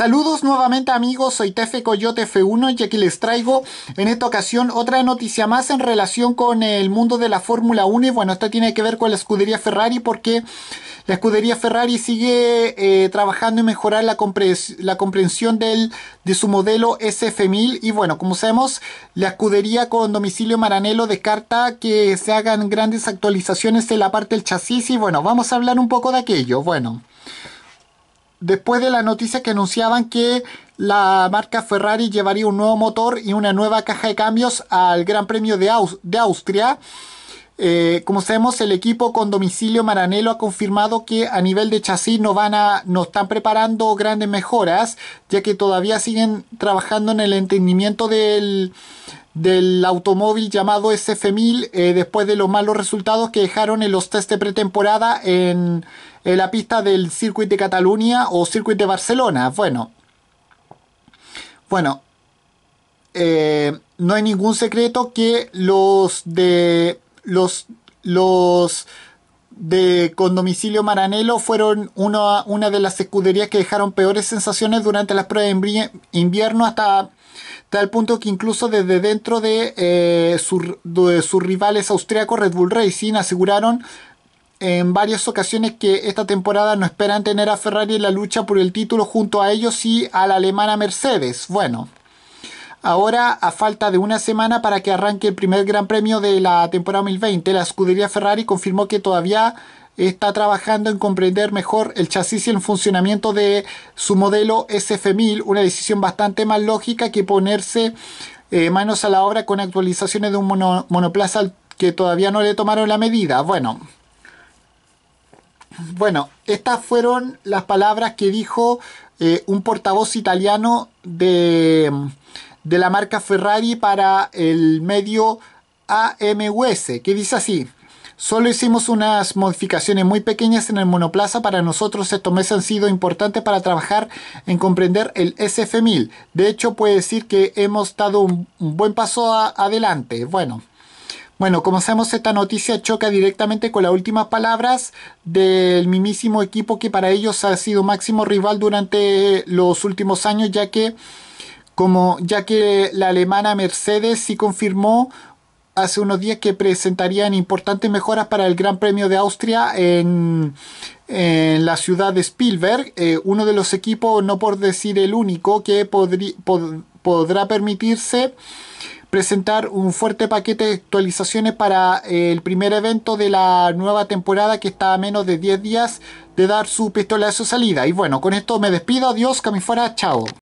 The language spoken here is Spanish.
Saludos nuevamente amigos, soy Tefe Coyote F1 y aquí les traigo en esta ocasión otra noticia más en relación con el mundo de la Fórmula 1 y bueno, esta tiene que ver con la escudería Ferrari porque la escudería Ferrari sigue eh, trabajando en mejorar la, comprensión del, de su modelo SF1000 y bueno, como sabemos, la escudería con domicilio Maranello descarta que se hagan grandes actualizaciones en la parte del chasis y bueno, vamos a hablar un poco de aquello, bueno después de la noticia que anunciaban que la marca Ferrari llevaría un nuevo motor y una nueva caja de cambios al Gran Premio de, de Austria. Eh, como sabemos, el equipo con domicilio Maranelo ha confirmado que a nivel de chasis no van a, no están preparando grandes mejoras, ya que todavía siguen trabajando en el entendimiento del, automóvil llamado SF1000 eh, después de los malos resultados que dejaron en los test de pretemporada en, la pista del Circuit de Cataluña o Circuit de Barcelona. Bueno, bueno, eh, no hay ningún secreto que los de los, los de con domicilio Maranello fueron una, una, de las escuderías que dejaron peores sensaciones durante las pruebas de invierno hasta tal punto que incluso desde dentro de, eh, de sus rivales austriacos Red Bull Racing aseguraron en varias ocasiones que esta temporada no esperan tener a Ferrari en la lucha por el título junto a ellos y a la alemana Mercedes. Bueno, Ahora, a falta de una semana para que arranque el primer Gran Premio de la temporada 2020, la escudería Ferrari confirmó que todavía está trabajando en comprender mejor el chasis y el funcionamiento de su modelo SF1000, una decisión bastante más lógica que ponerse eh, manos a la obra con actualizaciones de un monoplaza que todavía no le tomaron la medida. Bueno, bueno, estas fueron las palabras que dijo eh, un portavoz italiano de de la marca Ferrari para el medio AMUS, que dice así. Solo hicimos unas modificaciones muy pequeñas en el monoplaza. Para nosotros estos meses han sido importantes para trabajar en comprender el SF1000. De hecho, puede decir que hemos dado un, buen paso adelante. Bueno, bueno, como sabemos, esta noticia choca directamente con las últimas palabras del mismísimo equipo que para ellos ha sido máximo rival durante los últimos años, ya que como ya que la alemana Mercedes sí confirmó hace unos días que presentarían importantes mejoras para el Gran Premio de Austria en, la ciudad de Spielberg, eh, uno de los equipos, no por decir el único, que podrá permitirse presentar un fuerte paquete de actualizaciones para el primer evento de la nueva temporada que está a menos de 10 días de dar su pistola de su salida. Y bueno, con esto me despido, adiós, que chao.